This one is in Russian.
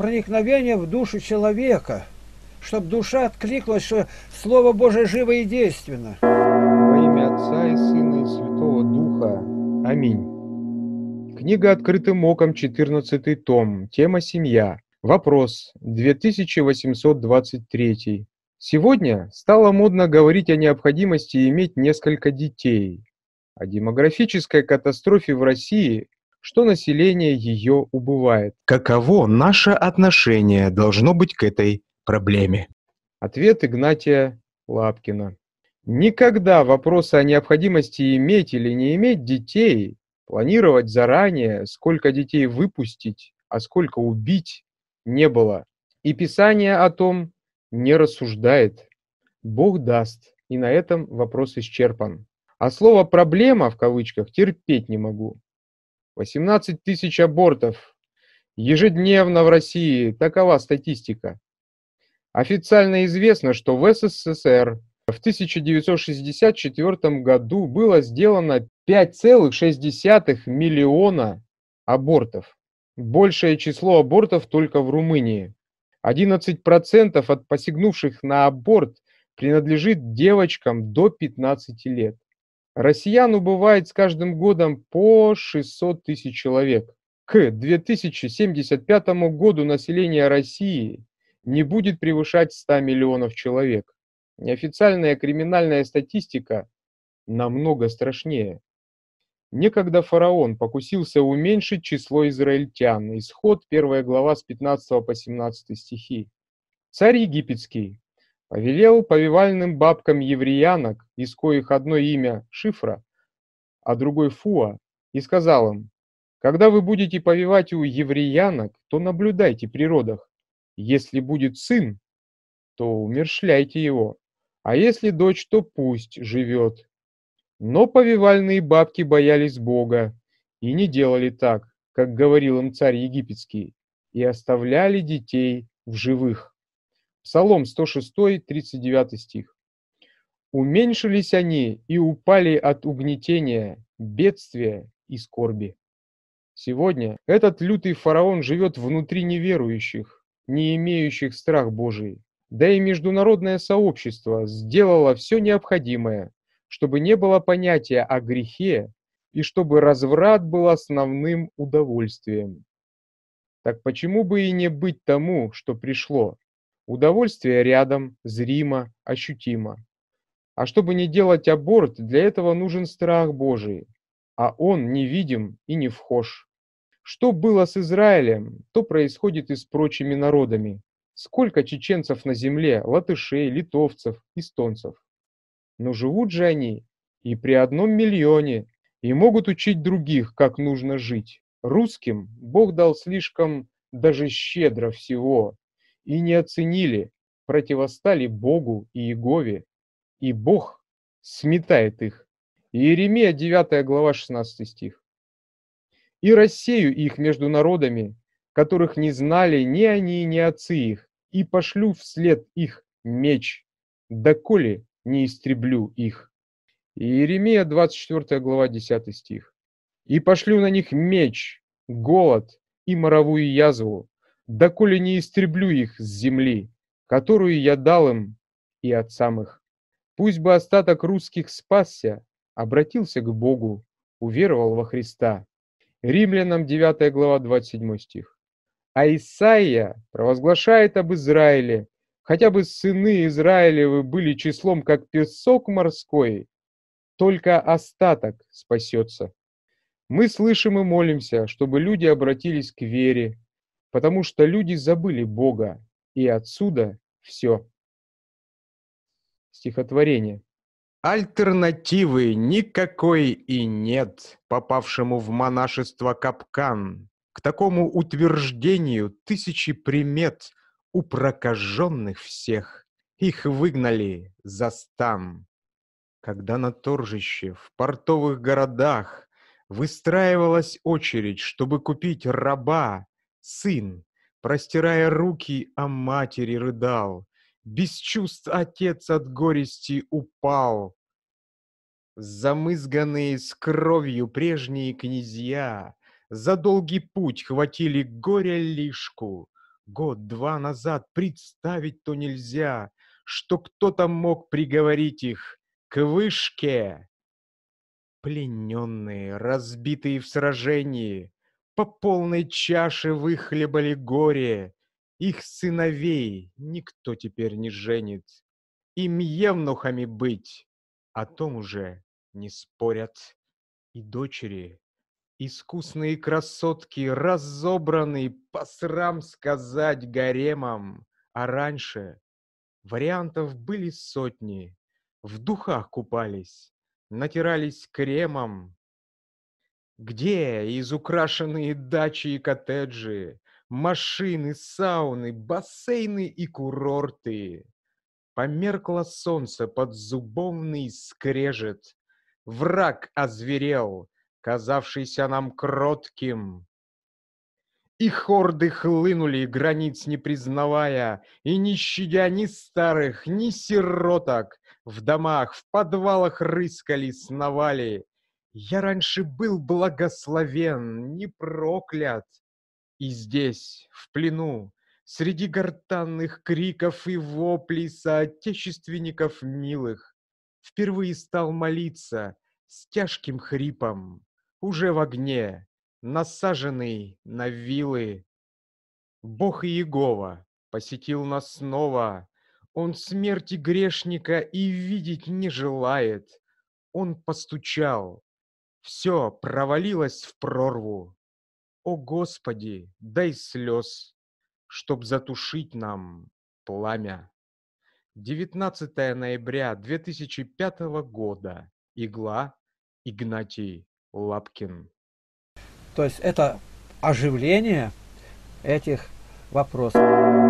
проникновение в душу человека, чтобы душа откликнулась, что Слово Божие живо и действенно. Во имя Отца и Сына и Святого Духа. Аминь. Книга «Открытым оком», 14 том, тема «Семья». Вопрос 2823. Сегодня стало модно говорить о необходимости иметь несколько детей. О демографической катастрофе в России что население ее убывает. Каково наше отношение должно быть к этой проблеме? Ответ Игнатия Лапкина. Никогда вопросы о необходимости иметь или не иметь детей, планировать заранее, сколько детей выпустить, а сколько убить, не было. И Писание о том не рассуждает. Бог даст, и на этом вопрос исчерпан. А слово «проблема» в кавычках терпеть не могу. 18 тысяч абортов ежедневно в России, такова статистика. Официально известно, что в СССР в 1964 году было сделано 5,6 миллиона абортов. Большее число абортов только в Румынии. 11% от посягнувших на аборт принадлежит девочкам до 15 лет. Россиян убывает с каждым годом по 600 тысяч человек. К 2075 году население России не будет превышать 100 миллионов человек. Неофициальная криминальная статистика намного страшнее. Некогда фараон покусился уменьшить число израильтян. Исход, 1 глава с 15 по 17 стихи. Царь египетский Повелел повивальным бабкам евреянок, из коих одно имя Шифра, а другой Фуа, и сказал им, «Когда вы будете повивать у евреянок, то наблюдайте при родах. Если будет сын, то умершляйте его, а если дочь, то пусть живет». Но повивальные бабки боялись Бога и не делали так, как говорил им царь египетский, и оставляли детей в живых. Псалом 106, 39 стих. «Уменьшились они и упали от угнетения, бедствия и скорби». Сегодня этот лютый фараон живет внутри неверующих, не имеющих страх Божий. Да и международное сообщество сделало все необходимое, чтобы не было понятия о грехе и чтобы разврат был основным удовольствием. Так почему бы и не быть тому, что пришло, Удовольствие рядом, зримо, ощутимо. А чтобы не делать аборт, для этого нужен страх Божий, а он невидим и не вхож. Что было с Израилем, то происходит и с прочими народами. Сколько чеченцев на земле, латышей, литовцев, эстонцев. Но живут же они и при одном миллионе, и могут учить других, как нужно жить. Русским Бог дал слишком даже щедро всего, и не оценили, противостали Богу и Иегове, и Бог сметает их. Иеремия 9 глава 16 стих. «И рассею их между народами, которых не знали ни они, ни отцы их, и пошлю вслед их меч, доколе не истреблю их». Иеремия 24 глава 10 стих. «И пошлю на них меч, голод и моровую язву, доколе не истреблю их с земли, которую я дал им и от самых. Пусть бы остаток русских спасся, обратился к Богу, уверовал во Христа. Римлянам 9 глава 27 стих. А Исаия провозглашает об Израиле, хотя бы сыны Израилевы были числом, как песок морской, только остаток спасется. Мы слышим и молимся, чтобы люди обратились к вере, потому что люди забыли Бога, и отсюда все. Стихотворение. Альтернативы никакой и нет попавшему в монашество капкан. К такому утверждению тысячи примет у прокаженных всех. Их выгнали за стан. Когда на торжище в портовых городах Выстраивалась очередь, чтобы купить раба, Сын, простирая руки, о матери рыдал. Без чувств отец от горести упал. Замызганные с кровью прежние князья За долгий путь хватили горя лишку. Год-два назад представить то нельзя, Что кто-то мог приговорить их к вышке. Плененные, разбитые в сражении, по полной чаше выхлебали горе, Их сыновей никто теперь не женит. Им евнухами быть, о том уже не спорят. И дочери, искусные красотки, разобраны, по срам сказать гаремом, а раньше вариантов были сотни, в духах купались, натирались кремом, где изукрашенные дачи и коттеджи, машины, сауны, бассейны и курорты? Померкло солнце под зубовный скрежет. Враг озверел, казавшийся нам кротким. И хорды хлынули, границ не признавая, и не щадя ни старых, ни сироток, в домах, в подвалах рыскали, сновали, я раньше был благословен, не проклят. И здесь, в плену, среди гортанных криков и воплей соотечественников милых, впервые стал молиться с тяжким хрипом, уже в огне, насаженный на вилы. Бог Иегова посетил нас снова. Он смерти грешника и видеть не желает. Он постучал, все провалилось в прорву. О, Господи, дай слез, чтоб затушить нам пламя. 19 ноября 2005 года. Игла. Игнатий Лапкин. То есть это оживление этих вопросов.